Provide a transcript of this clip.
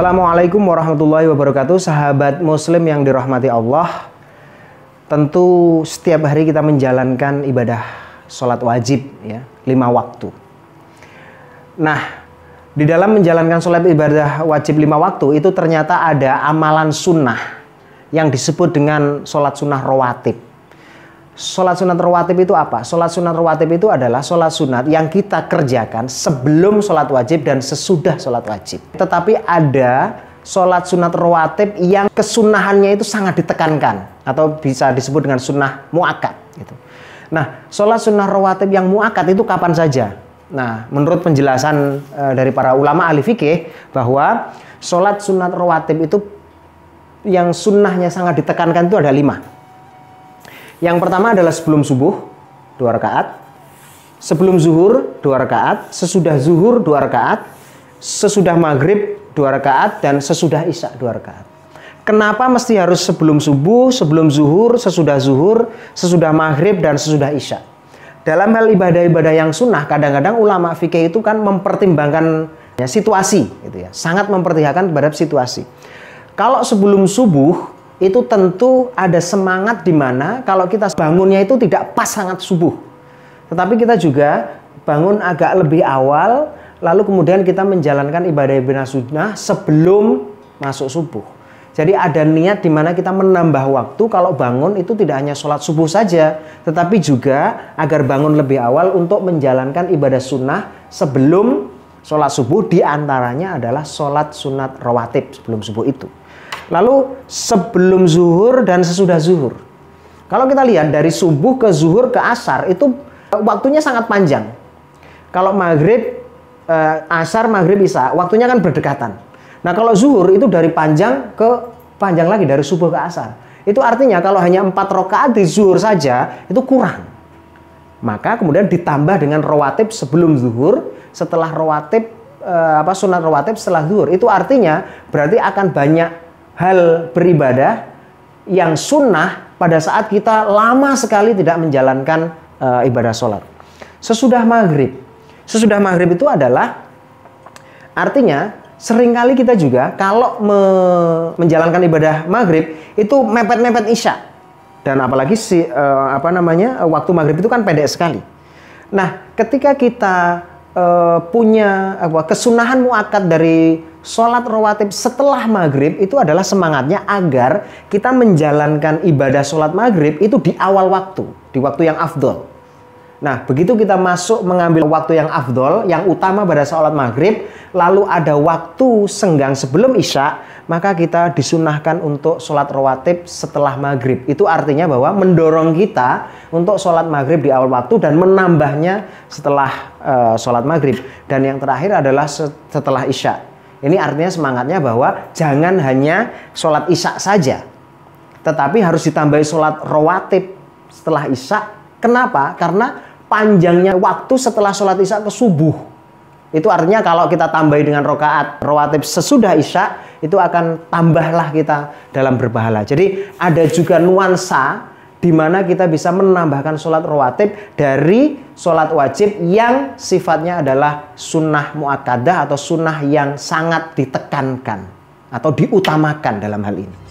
Assalamualaikum warahmatullahi wabarakatuh, sahabat Muslim yang dirahmati Allah. Tentu setiap hari kita menjalankan ibadah sholat wajib ya lima waktu. Nah, di dalam menjalankan sholat ibadah wajib lima waktu itu ternyata ada amalan sunnah yang disebut dengan sholat sunnah rawatib. Sholat sunat rawatib itu apa? Sholat sunat rawatib itu adalah sholat sunat yang kita kerjakan sebelum sholat wajib dan sesudah sholat wajib. Tetapi ada sholat sunat rawatib yang kesunahannya itu sangat ditekankan atau bisa disebut dengan sunnah muakat gitu. Nah, sholat sunat rawatib yang muakat itu kapan saja? Nah, menurut penjelasan e, dari para ulama ahli fikih bahwa sholat sunat rawatib itu yang sunnahnya sangat ditekankan itu ada lima. Yang pertama adalah sebelum subuh dua rakaat, sebelum zuhur dua rakaat, sesudah zuhur dua rakaat, sesudah maghrib dua rakaat dan sesudah isya dua rakaat. Kenapa mesti harus sebelum subuh, sebelum zuhur, sesudah zuhur, sesudah maghrib dan sesudah isya? Dalam hal ibadah-ibadah yang sunnah, kadang-kadang ulama fikih itu kan mempertimbangkan ya, situasi, gitu ya, sangat memperhatikan terhadap situasi. Kalau sebelum subuh itu tentu ada semangat di mana kalau kita bangunnya itu tidak pas sangat subuh. Tetapi kita juga bangun agak lebih awal, lalu kemudian kita menjalankan ibadah ibadah sunnah sebelum masuk subuh. Jadi ada niat di mana kita menambah waktu kalau bangun itu tidak hanya sholat subuh saja, tetapi juga agar bangun lebih awal untuk menjalankan ibadah sunnah sebelum sholat subuh diantaranya adalah sholat sunat rawatib sebelum subuh itu. Lalu sebelum zuhur dan sesudah zuhur. Kalau kita lihat dari subuh ke zuhur ke asar itu eh, waktunya sangat panjang. Kalau maghrib, eh, asar, maghrib, isya waktunya kan berdekatan. Nah kalau zuhur itu dari panjang ke panjang lagi dari subuh ke asar. Itu artinya kalau hanya empat rokaat di zuhur saja itu kurang. Maka kemudian ditambah dengan rawatib sebelum zuhur, setelah rawatib eh, apa sunat rawatib setelah zuhur. Itu artinya berarti akan banyak hal beribadah yang sunnah pada saat kita lama sekali tidak menjalankan uh, ibadah sholat. Sesudah maghrib. Sesudah maghrib itu adalah artinya seringkali kita juga kalau me menjalankan ibadah maghrib itu mepet-mepet isya. Dan apalagi si uh, apa namanya waktu maghrib itu kan pendek sekali. Nah, ketika kita uh, punya apa kesunahan muakat dari sholat rawatib setelah maghrib itu adalah semangatnya agar kita menjalankan ibadah sholat maghrib itu di awal waktu, di waktu yang afdol. Nah, begitu kita masuk mengambil waktu yang afdol, yang utama pada sholat maghrib, lalu ada waktu senggang sebelum isya, maka kita disunahkan untuk sholat rawatib setelah maghrib. Itu artinya bahwa mendorong kita untuk sholat maghrib di awal waktu dan menambahnya setelah uh, eh, sholat maghrib. Dan yang terakhir adalah setelah isya. Ini artinya semangatnya bahwa jangan hanya sholat isya saja, tetapi harus ditambahi sholat rawatib setelah isya. Kenapa? Karena panjangnya waktu setelah sholat isya ke subuh. Itu artinya kalau kita tambahi dengan rokaat rawatib sesudah isya, itu akan tambahlah kita dalam berpahala. Jadi ada juga nuansa di mana kita bisa menambahkan sholat rawatib dari sholat wajib yang sifatnya adalah sunnah muakkadah atau sunnah yang sangat ditekankan atau diutamakan dalam hal ini.